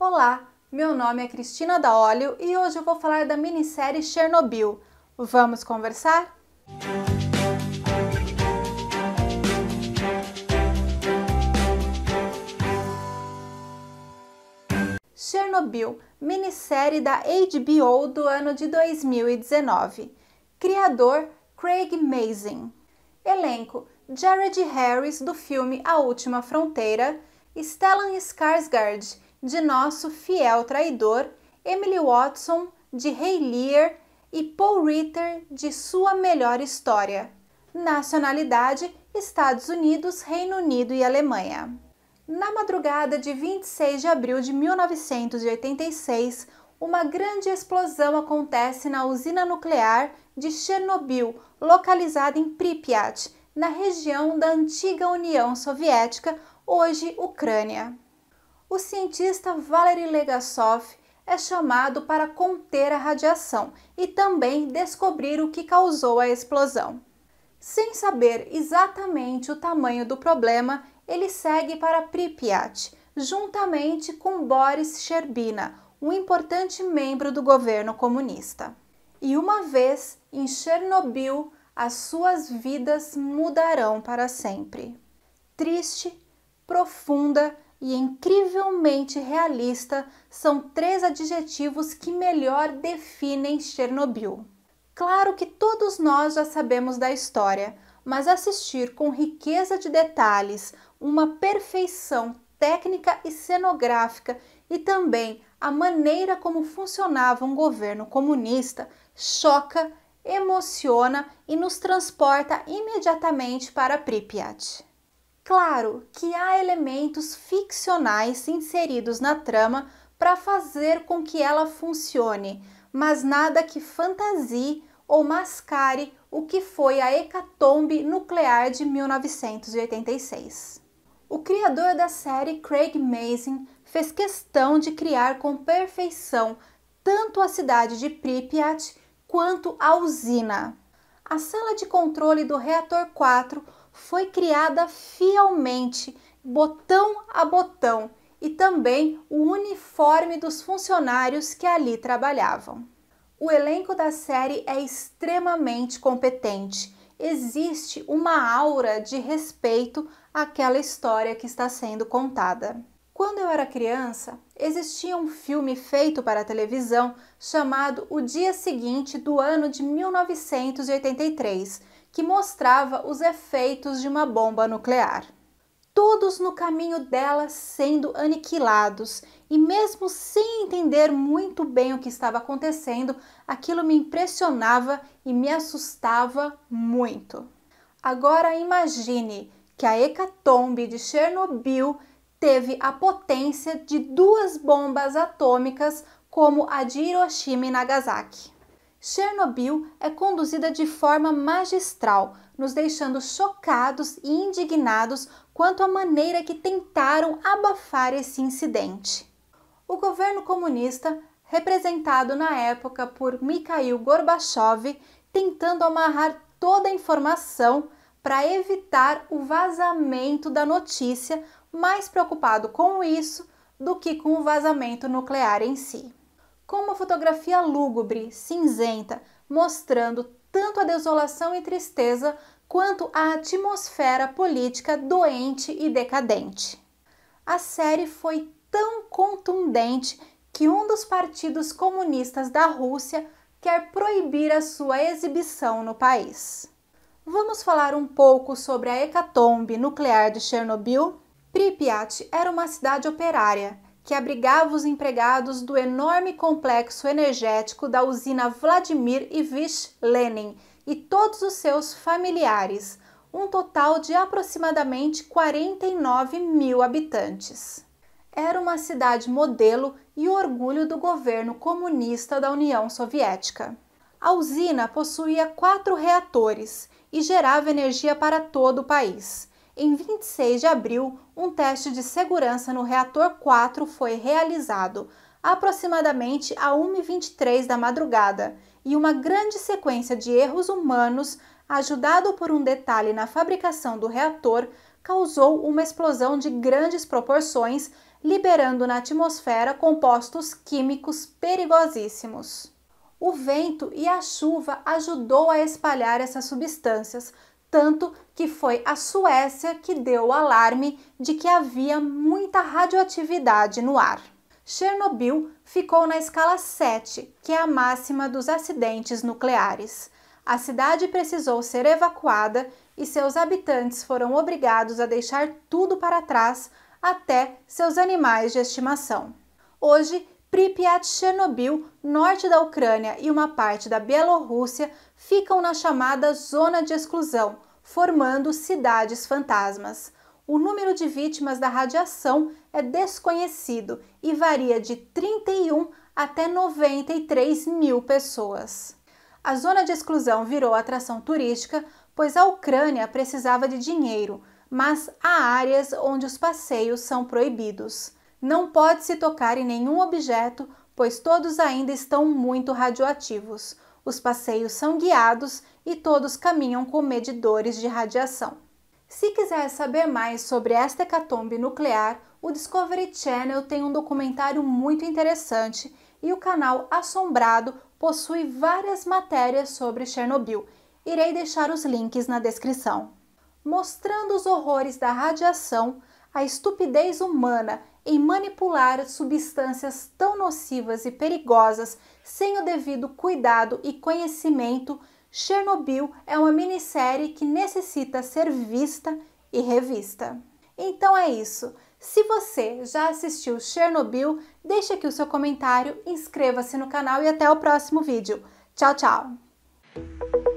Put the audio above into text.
Olá, meu nome é Cristina da Óleo e hoje eu vou falar da minissérie Chernobyl. Vamos conversar? Chernobyl, minissérie da HBO do ano de 2019. Criador Craig Mazin. Elenco: Jared Harris do filme A Última Fronteira, Stellan Skarsgård de nosso fiel traidor Emily Watson de Rei Lear e Paul Ritter de Sua Melhor História. Nacionalidade: Estados Unidos, Reino Unido e Alemanha. Na madrugada de 26 de abril de 1986, uma grande explosão acontece na usina nuclear de Chernobyl, localizada em Pripyat, na região da antiga União Soviética, hoje Ucrânia o cientista Valery Legasov é chamado para conter a radiação e também descobrir o que causou a explosão. Sem saber exatamente o tamanho do problema, ele segue para Pripyat, juntamente com Boris Sherbina, um importante membro do governo comunista. E uma vez em Chernobyl, as suas vidas mudarão para sempre. Triste, profunda e incrivelmente realista são três adjetivos que melhor definem Chernobyl. Claro que todos nós já sabemos da história, mas assistir com riqueza de detalhes, uma perfeição técnica e cenográfica e também a maneira como funcionava um governo comunista choca, emociona e nos transporta imediatamente para Pripyat. Claro que há elementos ficcionais inseridos na trama para fazer com que ela funcione, mas nada que fantasie ou mascare o que foi a hecatombe nuclear de 1986. O criador da série, Craig Mazin, fez questão de criar com perfeição tanto a cidade de Pripyat quanto a usina. A sala de controle do reator 4 foi criada fielmente, botão a botão, e também o uniforme dos funcionários que ali trabalhavam. O elenco da série é extremamente competente. Existe uma aura de respeito àquela história que está sendo contada. Quando eu era criança, existia um filme feito para televisão chamado O Dia Seguinte do ano de 1983 que mostrava os efeitos de uma bomba nuclear. Todos no caminho dela sendo aniquilados, e mesmo sem entender muito bem o que estava acontecendo, aquilo me impressionava e me assustava muito. Agora imagine que a hecatombe de Chernobyl teve a potência de duas bombas atômicas como a de Hiroshima e Nagasaki. Chernobyl é conduzida de forma magistral, nos deixando chocados e indignados quanto à maneira que tentaram abafar esse incidente. O governo comunista, representado na época por Mikhail Gorbachev, tentando amarrar toda a informação para evitar o vazamento da notícia, mais preocupado com isso do que com o vazamento nuclear em si com uma fotografia lúgubre, cinzenta, mostrando tanto a desolação e tristeza quanto a atmosfera política doente e decadente. A série foi tão contundente que um dos partidos comunistas da Rússia quer proibir a sua exibição no país. Vamos falar um pouco sobre a hecatombe nuclear de Chernobyl? Pripyat era uma cidade operária que abrigava os empregados do enorme complexo energético da usina Vladimir Ivich Lenin e todos os seus familiares, um total de aproximadamente 49 mil habitantes. Era uma cidade modelo e orgulho do governo comunista da União Soviética. A usina possuía quatro reatores e gerava energia para todo o país em 26 de abril, um teste de segurança no reator 4 foi realizado, aproximadamente a 1h23 da madrugada, e uma grande sequência de erros humanos, ajudado por um detalhe na fabricação do reator, causou uma explosão de grandes proporções, liberando na atmosfera compostos químicos perigosíssimos. O vento e a chuva ajudou a espalhar essas substâncias, tanto que foi a Suécia que deu o alarme de que havia muita radioatividade no ar. Chernobyl ficou na escala 7, que é a máxima dos acidentes nucleares. A cidade precisou ser evacuada e seus habitantes foram obrigados a deixar tudo para trás, até seus animais de estimação. Hoje, Pripyat, Chernobyl, norte da Ucrânia e uma parte da Bielorrússia ficam na chamada zona de exclusão, formando cidades fantasmas. O número de vítimas da radiação é desconhecido e varia de 31 até 93 mil pessoas. A zona de exclusão virou atração turística, pois a Ucrânia precisava de dinheiro, mas há áreas onde os passeios são proibidos. Não pode se tocar em nenhum objeto, pois todos ainda estão muito radioativos. Os passeios são guiados e todos caminham com medidores de radiação. Se quiser saber mais sobre esta hecatombe nuclear, o Discovery Channel tem um documentário muito interessante e o canal Assombrado possui várias matérias sobre Chernobyl. Irei deixar os links na descrição. Mostrando os horrores da radiação, a estupidez humana em manipular substâncias tão nocivas e perigosas sem o devido cuidado e conhecimento, Chernobyl é uma minissérie que necessita ser vista e revista. Então é isso. Se você já assistiu Chernobyl, deixe aqui o seu comentário, inscreva-se no canal e até o próximo vídeo. Tchau, tchau!